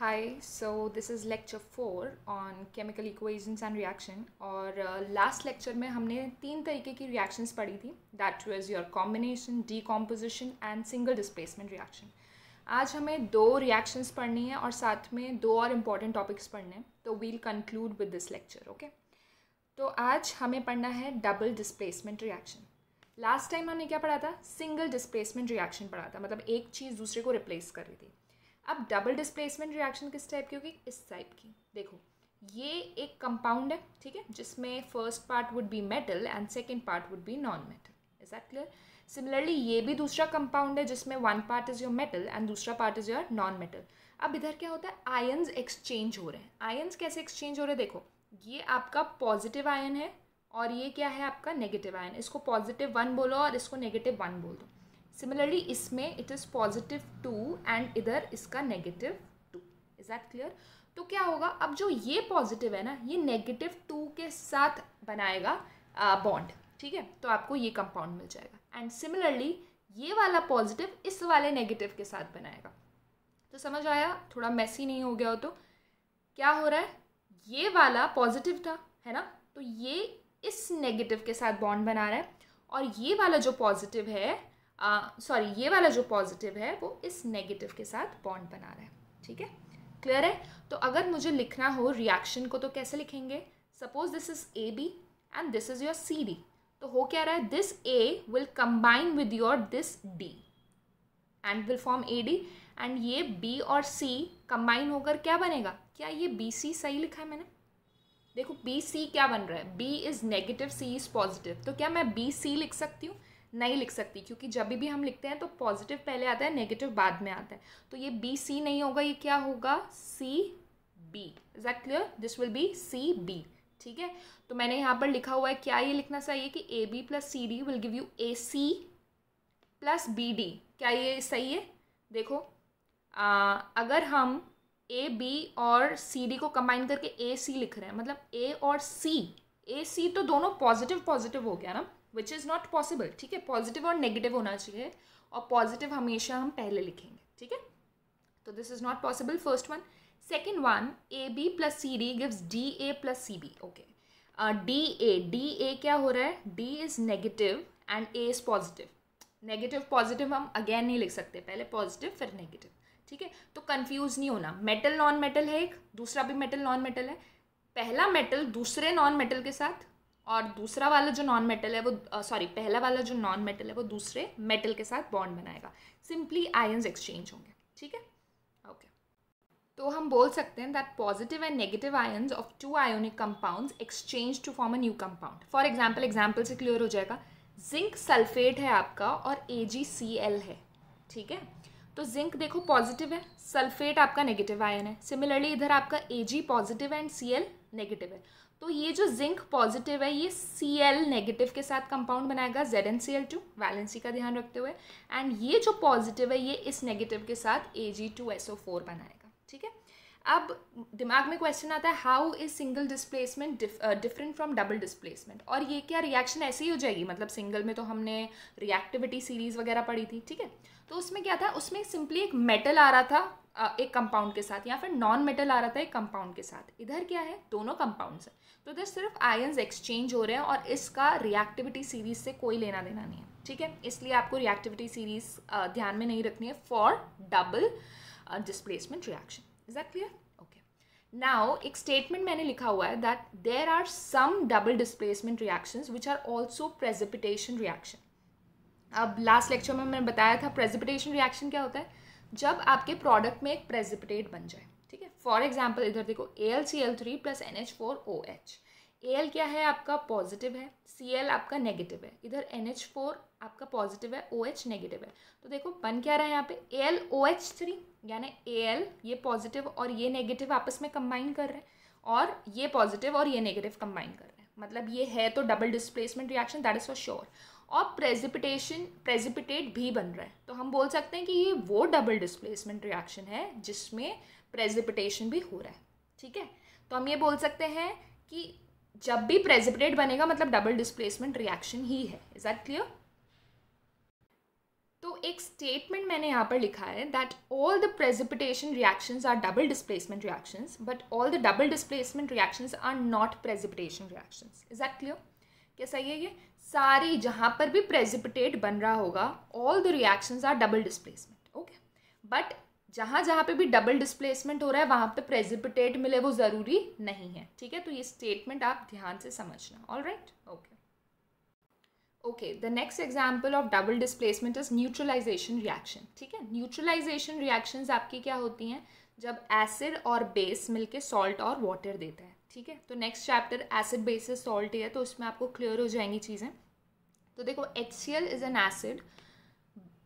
High so this is lecture four on chemical equations and reaction और last uh, lecture में हमने तीन तरीके की रिएक्शंस पढ़ी थी that was your combination composition and single displacement reaction आज हमें दो रिएक्शंस पढ़नी है और साथ में दो और इम्पॉर्टेंट टॉपिक्स पढ़ने हैं तो we'll conclude with this lecture okay तो आज हमें पढ़ना है double displacement reaction last time हमने क्या पढ़ा था सिंगल डिस्प्लेसमेंट रिएक्शन पढ़ा था मतलब एक चीज़ दूसरे को रिप्लेस कर रही थी अब डबल डिस्प्लेसमेंट रिएक्शन किस टाइप की होगी इस टाइप की देखो ये एक कंपाउंड है ठीक है जिसमें first part would be metal and second part would be non metal is that clear similarly ये भी दूसरा कंपाउंड है जिसमें one part is your metal and दूसरा part is your non metal अब इधर क्या होता है आयन्स एक्सचेंज हो रहे हैं आयन्स कैसे एक्सचेंज हो रहे हैं देखो ये आपका पॉजिटिव आयन है और ये क्या है आपका नेगेटिव आयन इसको पॉजिटिव वन बोलो और इसको नेगेटिव वन बोल दो सिमिलरली इसमें it is positive two and इधर इसका negative two is that clear तो क्या होगा अब जो ये पॉजिटिव है ना ये नेगेटिव टू के साथ बनाएगा बॉन्ड ठीक है तो आपको ये कंपाउंड मिल जाएगा एंड सिमिलरली ये वाला पॉजिटिव इस वाले नेगेटिव के साथ बनाएगा तो समझ आया थोड़ा मैसी नहीं हो गया हो तो क्या हो रहा है ये वाला पॉजिटिव था है ना तो ये इस नेगेटिव के साथ बॉन्ड बना रहा है और ये वाला जो पॉजिटिव है सॉरी uh, ये वाला जो पॉजिटिव है वो इस नेगेटिव के साथ बॉन्ड बना रहा है ठीक है क्लियर है तो अगर मुझे लिखना हो रिएक्शन को तो कैसे लिखेंगे suppose this is A B and this is your C D तो हो क्या रहा है this A will combine with your this D and will form A D एंड ये बी और सी कंबाइन होकर क्या बनेगा क्या ये बी सी सही लिखा है मैंने देखो बी सी क्या बन रहा है B is negative C is positive तो क्या मैं बी सी लिख सकती हूँ नहीं लिख सकती क्योंकि जब भी हम लिखते हैं तो पॉजिटिव पहले आता है नेगेटिव बाद में आता है तो ये बी सी नहीं होगा ये क्या होगा C B is that clear this will be C B ठीक है तो मैंने यहाँ पर लिखा हुआ है क्या ये लिखना चाहिए कि A B plus C D will give you A C plus B D क्या ये सही है देखो आ, अगर हम ए बी और सी डी को कंबाइन करके ए सी लिख रहे हैं मतलब ए और सी ए सी तो दोनों पॉजिटिव पॉजिटिव हो गया ना विच इज़ नॉट पॉसिबल ठीक है पॉजिटिव और नेगेटिव होना चाहिए और पॉजिटिव हमेशा हम पहले लिखेंगे ठीक है तो this is not possible first one second one A B plus C D gives D A plus C B okay D A D A क्या हो रहा है D is negative and A is positive negative positive हम again नहीं लिख सकते पहले positive फिर नेगेटिव ठीक है तो कन्फ्यूज़ नहीं होना मेटल नॉन मेटल है एक दूसरा भी मेटल नॉन मेटल है पहला मेटल दूसरे नॉन मेटल के साथ और दूसरा वाला जो नॉन मेटल है वो सॉरी पहला वाला जो नॉन मेटल है वो दूसरे मेटल के साथ बॉन्ड बनाएगा सिंपली आयन्स एक्सचेंज होंगे ठीक है ओके तो हम बोल सकते हैं that positive and negative ions of two ionic compounds exchange to form a new compound for example example से क्लियर हो जाएगा जिंक सल्फेट है आपका और ए है ठीक है तो जिंक देखो पॉजिटिव है सल्फेट आपका नेगेटिव आयन है सिमिलरली इधर आपका A G positive and C L negative है तो ये जो जिंक पॉजिटिव है ये सी एल नेगेटिव के साथ कंपाउंड बनाएगा Z N C L two valency का ध्यान रखते हुए एंड ये जो पॉजिटिव है ये इस नेगेटिव के साथ A G two S O four बनाएगा ठीक है अब दिमाग में क्वेश्चन आता है how is single displacement different from double displacement और ये क्या रिएक्शन ऐसे ही हो जाएगी मतलब सिंगल में तो हमने रिएक्टिविटी सीरीज वगैरह पढ़ी थी ठीक है तो उसमें क्या था उसमें सिंपली एक मेटल uh, आ रहा था एक कंपाउंड के साथ या फिर नॉन मेटल आ रहा था एक कंपाउंड के साथ इधर क्या है दोनों कंपाउंड्स हैं तो इधर सिर्फ आयन्स एक्सचेंज हो रहे हैं और इसका रिएक्टिविटी सीरीज से कोई लेना देना नहीं है ठीक है इसलिए आपको रिएक्टिविटी सीरीज uh, ध्यान में नहीं रखनी है for double displacement reaction is that clear okay now एक स्टेटमेंट मैंने लिखा हुआ है that there are some double displacement reactions which are also precipitation reaction अब लास्ट लेक्चर में मैंने बताया था प्रेजिपिटेशन रिएक्शन क्या होता है जब आपके प्रोडक्ट में एक प्रेजिपिटेट बन जाए ठीक है फॉर एग्जाम्पल इधर देखो A L C L three plus N H four O H L क्या है आपका पॉजिटिव है सी एल आपका नेगेटिव है इधर एन एच फोर आपका पॉजिटिव है ओ एच नेगेटिव है तो देखो बन क्या रहा है यहाँ पे A L O H three यानी ए एल ये पॉजिटिव और ये नेगेटिव आपस में कंबाइन कर रहे हैं और ये पॉजिटिव और ये नेगेटिव कंबाइन कर रहे हैं मतलब ये है तो double displacement reaction that is for sure और प्रेजिपिटेशन प्रेजिपिटेट भी बन रहा है तो हम बोल सकते हैं कि ये वो डबल डिस्प्लेसमेंट रिएक्शन है जिसमें प्रेजिपिटेशन भी हो रहा है ठीक है तो हम ये बोल सकते हैं कि जब भी प्रेजिपिटेट बनेगा मतलब डबल डिस्प्लेसमेंट रिएक्शन ही है इज दैट क्लियर तो एक स्टेटमेंट मैंने यहाँ पर लिखा है that all the precipitation reactions are double displacement reactions but all the double displacement reactions are not precipitation reactions is that clear क्या सही है ये सारी जहाँ पर भी प्रेजिपिटेट बन रहा होगा all the reactions are double displacement okay but जहाँ जहाँ पे भी डबल डिस्प्लेसमेंट हो रहा है वहाँ पे प्रेजिपिटेट मिले वो ज़रूरी नहीं है ठीक है तो ये स्टेटमेंट आप ध्यान से समझना all right okay okay the next example of double displacement is neutralization reaction ठीक है न्यूट्रलाइजेशन रिएक्शंस आपकी क्या होती हैं जब एसिड और बेस मिलके सॉल्ट और वाटर देता है ठीक है तो next chapter acid bases salt है तो उसमें आपको क्लियर हो जाएंगी चीज़ें तो देखो H C L is an acid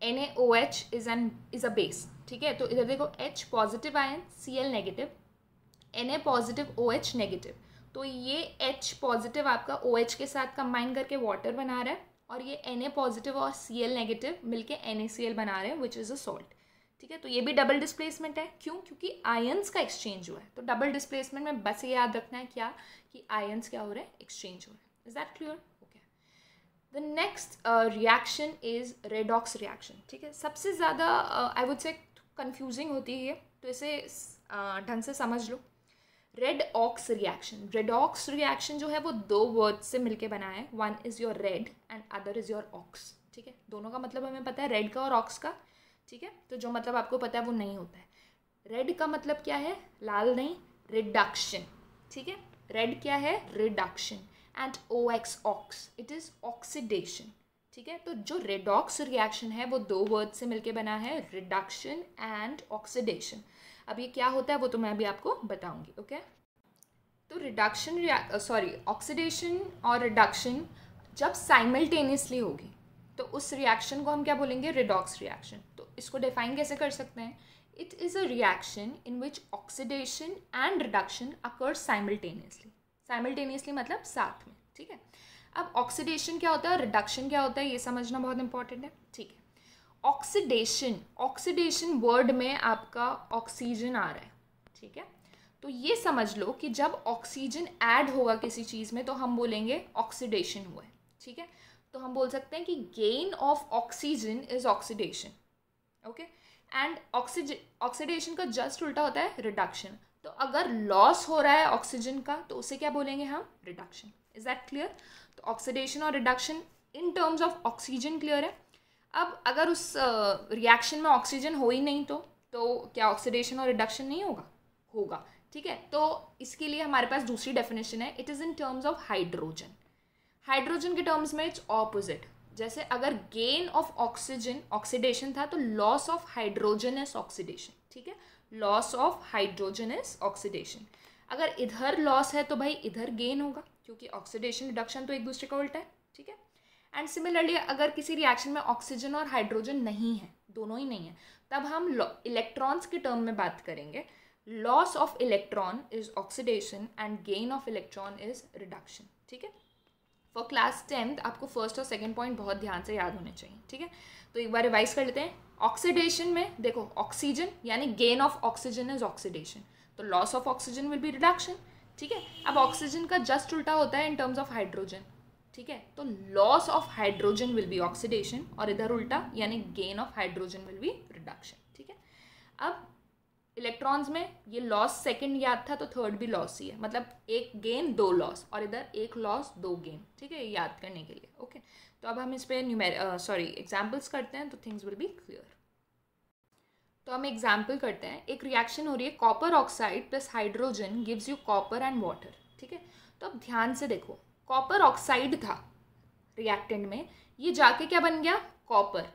N A O H is an is a base ठीक है तो इधर देखो H positive ion C L negative N A positive O H negative तो ये एच पॉजिटिव आपका ओ एच के साथ कंबाइन करके वाटर बना रहा है और ये एन ए पॉजिटिव और सी एल नेगेटिव मिलकर एन ए सी एल बना रहे हैं विच इज़ अ सॉल्ट ठीक है तो ये भी डबल डिस्प्लेसमेंट है क्यों क्योंकि आयन्स का एक्सचेंज हुआ है तो डबल डिस्प्लेसमेंट में बस ये याद रखना है क्या कि आयन्स क्या हो रहे हैं एक्सचेंज हो रहे हैं is that clear the next reaction is redox reaction ठीक है सबसे ज़्यादा आई वुड से कन्फ्यूजिंग होती है तो इसे uh, ढंग uh, से समझ लो red ox reaction red ox reaction जो है वो दो वर्ड से मिलके बना है one is your red and other is your ox ठीक है दोनों का मतलब हमें पता है रेड का और ऑक्स का ठीक है तो जो मतलब आपको पता है वो नहीं होता है रेड का मतलब क्या है लाल नहीं रिडक्शन ठीक है रेड क्या है reduction and O X ox it is oxidation ठीक है तो जो रेडॉक्स रिएक्शन है वो दो वर्ड से मिलके बना है रिडक्शन एंड ऑक्सीडेशन अब ये क्या होता है वो तो मैं अभी आपको बताऊंगी ओके तो रिडक्शन सॉरी ऑक्सीडेशन और रिडक्शन जब साइमल्टेनियसली होगी तो उस रिएक्शन को हम क्या बोलेंगे रिडॉक्स रिएक्शन तो इसको डिफाइन कैसे कर सकते हैं it is a reaction in which oxidation and reduction occurs simultaneously simultaneously मतलब साथ में ठीक है अब ऑक्सीडेशन क्या होता है रिडक्शन क्या होता है ये समझना बहुत इंपॉर्टेंट है ठीक है ऑक्सीडेशन ऑक्सीडेशन वर्ड में आपका ऑक्सीजन आ रहा है ठीक है तो ये समझ लो कि जब ऑक्सीजन ऐड होगा किसी चीज़ में तो हम बोलेंगे ऑक्सीडेशन हुआ है ठीक है तो हम बोल सकते हैं कि gain of oxygen is oxidation okay and oxygen oxidation का जस्ट उल्टा होता है रिडक्शन तो अगर लॉस हो रहा है ऑक्सीजन का तो उसे क्या बोलेंगे हम रिडक्शन इज दैट क्लियर तो ऑक्सीडेशन और reduction in terms of oxygen clear है अब अगर उस रिएक्शन uh, में ऑक्सीजन हो ही नहीं तो तो क्या ऑक्सीडेशन और रिडक्शन नहीं होगा होगा ठीक है तो इसके लिए हमारे पास दूसरी डेफिनेशन है it is in terms of hydrogen hydrogen के टर्म्स में इट्स ऑपोजिट जैसे अगर गेन ऑफ ऑक्सीजन ऑक्सीडेशन था तो loss of hydrogen is oxidation ठीक है loss of hydrogen is oxidation अगर इधर लॉस है तो भाई इधर गेन होगा क्योंकि ऑक्सीडेशन रिडक्शन तो एक दूसरे का उल्टा है ठीक है एंड सिमिलरली अगर किसी रिएक्शन में ऑक्सीजन और हाइड्रोजन नहीं है दोनों ही नहीं है तब हम इलेक्ट्रॉन्स के टर्म में बात करेंगे loss of electron is oxidation and gain of electron is reduction ठीक है फॉर क्लास टेंथ आपको फर्स्ट और सेकेंड पॉइंट बहुत ध्यान से याद होने चाहिए ठीक है तो एक बार रिवाइज कर लेते हैं ऑक्सीडेशन में देखो ऑक्सीजन यानी gain of oxygen is oxidation तो loss of oxygen will be reduction ठीक है अब ऑक्सीजन का जस्ट उल्टा होता है इन टर्म्स ऑफ हाइड्रोजन ठीक है तो loss of hydrogen will be oxidation और इधर उल्टा यानी gain of hydrogen will be reduction ठीक है अब इलेक्ट्रॉन्स में ये लॉस सेकंड याद था तो थर्ड भी लॉस ही है मतलब एक गेन दो लॉस और इधर एक लॉस दो गेन ठीक है याद करने के लिए ओके तो अब हम इस पर सॉरी एग्जाम्पल्स करते हैं तो थिंग्स विल बी क्लियर तो हम एग्जाम्पल करते हैं एक रिएक्शन हो रही है copper oxide plus hydrogen gives you copper and water ठीक है तो अब ध्यान से देखो कॉपर ऑक्साइड था रिएक्टेंट में ये जाके क्या बन गया कॉपर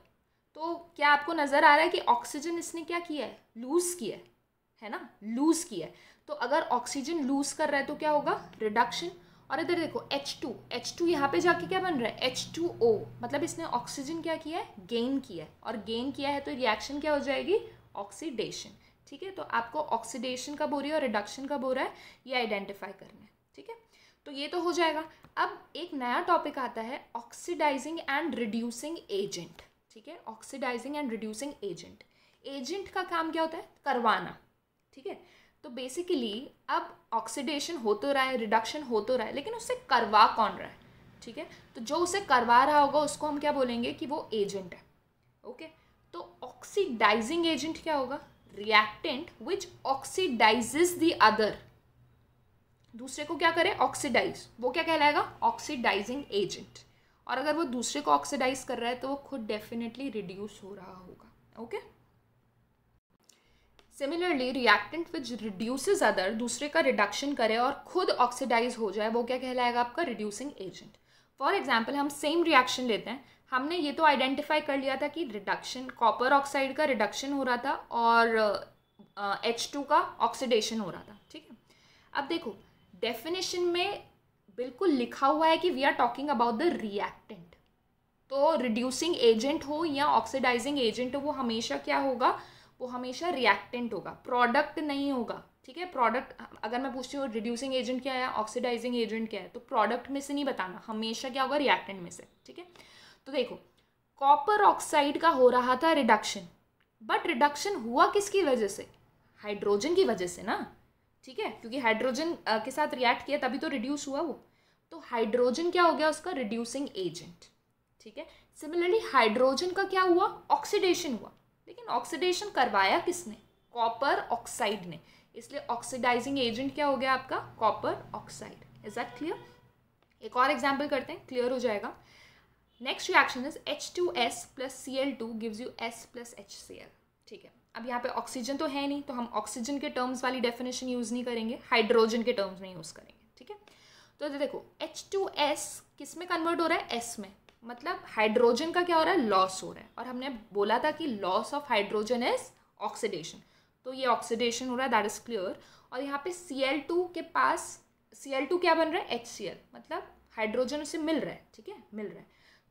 तो क्या आपको नज़र आ रहा है कि ऑक्सीजन इसने क्या किया है लूज़ किया है है ना लूज किया है तो अगर ऑक्सीजन लूज कर रहा है तो क्या होगा रिडक्शन और इधर देखो H2 H2 यहाँ पे जाके क्या बन रहा है H2O मतलब इसने ऑक्सीजन क्या किया है गेन किया है और गेन किया है तो रिएक्शन क्या हो जाएगी ऑक्सीडेशन ठीक है तो आपको ऑक्सीडेशन कब हो रही है और रिडक्शन कब हो रहा है ये आइडेंटिफाई करना है ठीक है तो ये तो हो जाएगा अब एक नया टॉपिक आता है ऑक्सीडाइजिंग एंड रिड्यूसिंग एजेंट ठीक है oxidising and reducing agent agent का काम क्या होता है करवाना ठीक है तो बेसिकली अब ऑक्सीडेशन हो तो रहा है रिडक्शन हो तो रहा है लेकिन उससे करवा कौन रहा है ठीक है तो जो उसे करवा रहा होगा उसको हम क्या बोलेंगे कि वो एजेंट है ओके तो ऑक्सीडाइजिंग एजेंट क्या होगा reactant which oxidises the other दूसरे को क्या करे ऑक्सीडाइज वो क्या कहलाएगा ऑक्सीडाइजिंग एजेंट और अगर वो दूसरे को ऑक्सीडाइज कर रहा है तो वो खुद डेफिनेटली रिड्यूस हो रहा होगा okay okay? Similarly reactant which reduces other दूसरे का रिडक्शन करे और खुद ऑक्सीडाइज हो जाए वो क्या कहलाएगा आपका रिड्यूसिंग एजेंट फॉर एग्जाम्पल हम सेम रिएक्शन लेते हैं हमने ये तो आइडेंटिफाई कर लिया था कि रिडक्शन कॉपर ऑक्साइड का रिडक्शन हो रहा था और एच uh, टू का ऑक्सीडेशन हो रहा था ठीक है अब देखो डेफिनेशन में बिल्कुल लिखा हुआ है कि we are talking about the reactant तो रिड्यूसिंग एजेंट हो या ऑक्सीडाइजिंग एजेंट हो वो हमेशा क्या होगा वो हमेशा रिएक्टेंट होगा प्रोडक्ट नहीं होगा ठीक है प्रोडक्ट अगर मैं पूछती हूँ रिड्यूसिंग एजेंट क्या है ऑक्सीडाइजिंग एजेंट क्या है तो प्रोडक्ट में से नहीं बताना हमेशा क्या होगा रिएक्टेंट में से ठीक है तो देखो कॉपर ऑक्साइड का हो रहा था रिडक्शन बट रिडक्शन हुआ किसकी वजह से हाइड्रोजन की वजह से ना ठीक है क्योंकि हाइड्रोजन के साथ रिएक्ट किया तभी तो रिड्यूस हुआ वो तो हाइड्रोजन क्या हो गया उसका रिड्यूसिंग एजेंट ठीक है सिमिलरली हाइड्रोजन का क्या हुआ ऑक्सीडेशन हुआ लेकिन ऑक्सीडेशन करवाया किसने कॉपर ऑक्साइड ने इसलिए ऑक्सीडाइजिंग एजेंट क्या हो गया आपका copper oxide is that clear एक और एग्जाम्पल करते हैं क्लियर हो जाएगा next reaction is H two S plus C L two gives you S plus H C L ठीक है अब यहाँ पे ऑक्सीजन तो है नहीं तो हम ऑक्सीजन के टर्म्स वाली डेफिनेशन यूज़ नहीं करेंगे हाइड्रोजन के टर्म्स में यूज़ करेंगे ठीक है तो देखो एच टू एस किस में कन्वर्ट हो रहा है एस में मतलब हाइड्रोजन का क्या हो रहा है लॉस हो रहा है और हमने बोला था कि loss of hydrogen is oxidation तो ये ऑक्सीडेशन हो रहा है दैट इज़ क्लियर और यहाँ पे सी एल टू के पास सी एल टू क्या बन रहा है एच सी एल मतलब हाइड्रोजन उसे मिल रहा है ठीक है मिल रहा है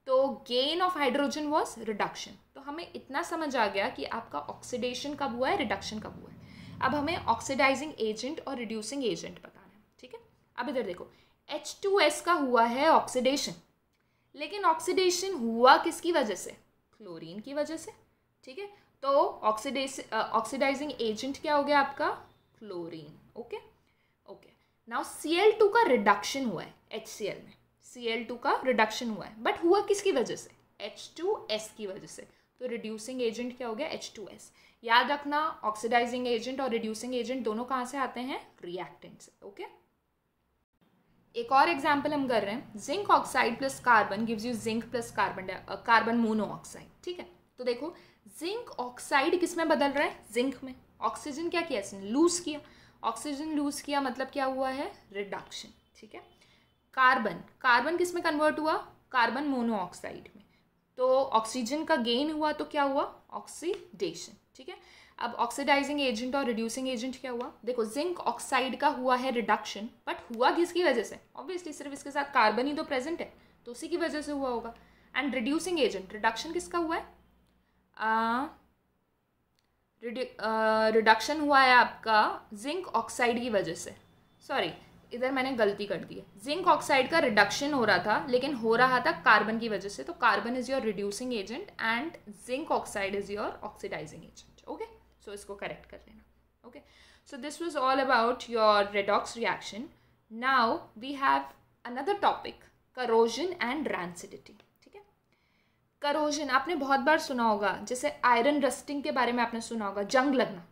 तो gain of hydrogen was reduction तो हमें इतना समझ आ गया कि आपका ऑक्सीडेशन कब हुआ है रिडक्शन कब हुआ है अब हमें ऑक्सीडाइजिंग एजेंट और रिड्यूसिंग एजेंट बताना है ठीक है अब इधर देखो एच टू एस का हुआ है ऑक्सीडेशन लेकिन ऑक्सीडेशन हुआ किसकी वजह से क्लोरीन की वजह से ठीक है तो ऑक्सीडेश ऑक्सीडाइजिंग एजेंट क्या हो गया आपका chlorine okay okay now two का रिडक्शन हुआ है एच सी एल में सी एल टू का रिडक्शन हुआ है बट हुआ किसकी वजह से एच टू एस की वजह से तो रिड्यूसिंग एजेंट क्या हो गया एच टू एस याद रखना ऑक्सीडाइजिंग एजेंट और रिड्यूसिंग एजेंट दोनों कहाँ से आते हैं रिएक्टेंट से ओके okay? एक और एग्जाम्पल हम कर रहे हैं zinc oxide plus carbon gives you zinc plus carbon carbon monoxide ठीक है तो देखो जिंक ऑक्साइड किस में बदल रहा है जिंक में ऑक्सीजन क्या किया इसने लूज किया ऑक्सीजन लूज किया मतलब क्या हुआ है रिडक्शन ठीक है कार्बन कार्बन किस में कन्वर्ट हुआ कार्बन मोनोऑक्साइड में तो ऑक्सीजन का गेन हुआ तो क्या हुआ ऑक्सीडेशन ठीक है अब ऑक्सीडाइजिंग एजेंट और रिड्यूसिंग एजेंट क्या हुआ देखो जिंक ऑक्साइड का हुआ है रिडक्शन बट हुआ किसकी वजह से ऑब्वियसली सिर्फ इसके साथ कार्बन ही तो प्रेजेंट है तो उसी की वजह से हुआ होगा एंड रिड्यूसिंग एजेंट रिडक्शन किसका हुआ है रिडक्शन uh, हुआ है आपका जिंक ऑक्साइड की वजह से सॉरी इधर मैंने गलती कर दी है जिंक ऑक्साइड का रिडक्शन हो रहा था लेकिन हो रहा था कार्बन की वजह से तो carbon is your reducing agent and zinc oxide is your oxidising agent okay so तो इसको करेक्ट कर लेना okay so this was all about your redox reaction now we have another topic corrosion and rancidity ठीक है corrosion आपने बहुत बार सुना होगा जैसे आयरन रस्टिंग के बारे में आपने सुना होगा जंग लगना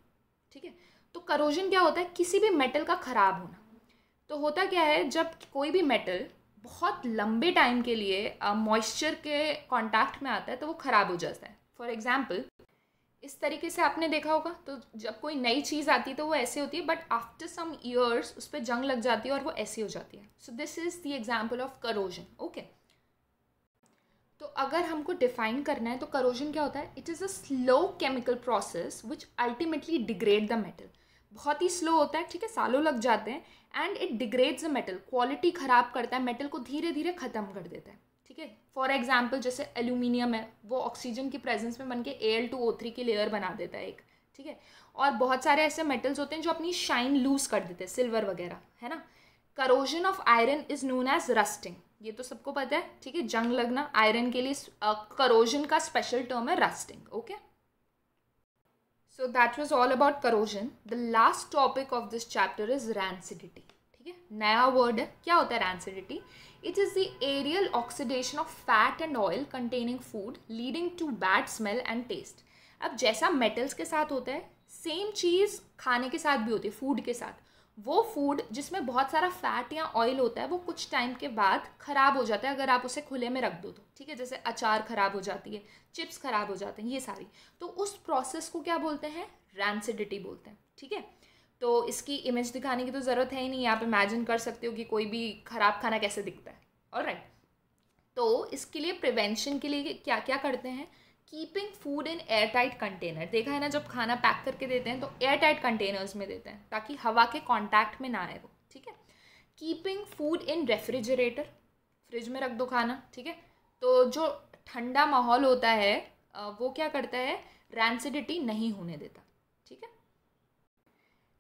ठीक है तो करोजन क्या होता है किसी भी मेटल का ख़राब होना तो होता क्या है जब कोई भी मेटल बहुत लंबे टाइम के लिए मॉइस्चर के कांटेक्ट में आता है तो वो ख़राब हो जाता है फॉर एग्ज़ाम्पल इस तरीके से आपने देखा होगा तो जब कोई नई चीज़ आती है तो वो ऐसे होती है बट आफ्टर सम ईयर्स उस पर जंग लग जाती है और वो ऐसी हो जाती है so this is the example of corrosion okay तो अगर हमको डिफाइन करना है तो करोजन क्या होता है it is a slow chemical process which ultimately degrade the metal बहुत ही स्लो होता है ठीक है सालों लग जाते हैं and it degrades a metal quality ख़राब करता है मेटल को धीरे धीरे ख़त्म कर देता है ठीक है फॉर एग्जाम्पल जैसे एल्यूमिनियम है वो ऑक्सीजन की प्रेजेंस में बन के A L two O three की लेयर बना देता है एक ठीक है और बहुत सारे ऐसे मेटल्स होते हैं जो अपनी शाइन लूज कर देते हैं सिल्वर वगैरह है ना corrosion of iron is known as rusting ये तो सबको पता है ठीक है जंग लगना आयरन के लिए करोजन uh, का स्पेशल टर्म है rusting okay so that was all about corrosion the last topic of this chapter is rancidity ठीक है नया वर्ड है क्या होता है rancidity It is the aerial oxidation of fat and oil containing food leading to bad smell and taste. अब जैसा metals के साथ होता है सेम चीज़ खाने के साथ भी होती है फूड के साथ वो फूड जिसमें बहुत सारा फैट या ऑयल होता है वो कुछ टाइम के बाद ख़राब हो जाता है अगर आप उसे खुले में रख दो तो ठीक है जैसे अचार ख़राब हो जाती है चिप्स ख़राब हो जाते हैं ये सारी तो उस प्रोसेस को क्या बोलते हैं रैंसिडिटी बोलते हैं ठीक है तो इसकी इमेज दिखाने की तो ज़रूरत है ही नहीं आप इमेजिन कर सकते हो कि कोई भी ख़राब खाना कैसे दिखता है और तो इसके लिए प्रिवेंशन के लिए क्या क्या करते हैं keeping food in air tight container देखा है ना जब खाना पैक करके देते हैं तो एयर टाइट कंटेनर्स में देते हैं ताकि हवा के कॉन्टैक्ट में ना आए वो ठीक है keeping food in refrigerator fridge में रख दो खाना ठीक है तो जो ठंडा माहौल होता है वो क्या करता है रैंसिडिटी नहीं होने देता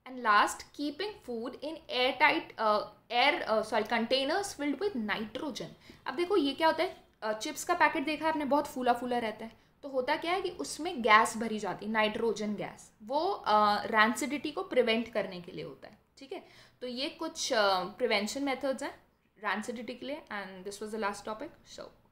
and last keeping food in airtight uh, air uh, sorry containers filled with nitrogen अब देखो ये क्या होता है चिप्स uh, का पैकेट देखा है आपने बहुत फूला फूला रहता है तो होता क्या है कि उसमें गैस भरी जाती है नाइट्रोजन गैस वो रैंसिडिटी uh, को प्रिवेंट करने के लिए होता है ठीक है तो ये कुछ प्रिवेंशन uh, मेथड्स हैं रैंसिडिटी के लिए and this was the last topic so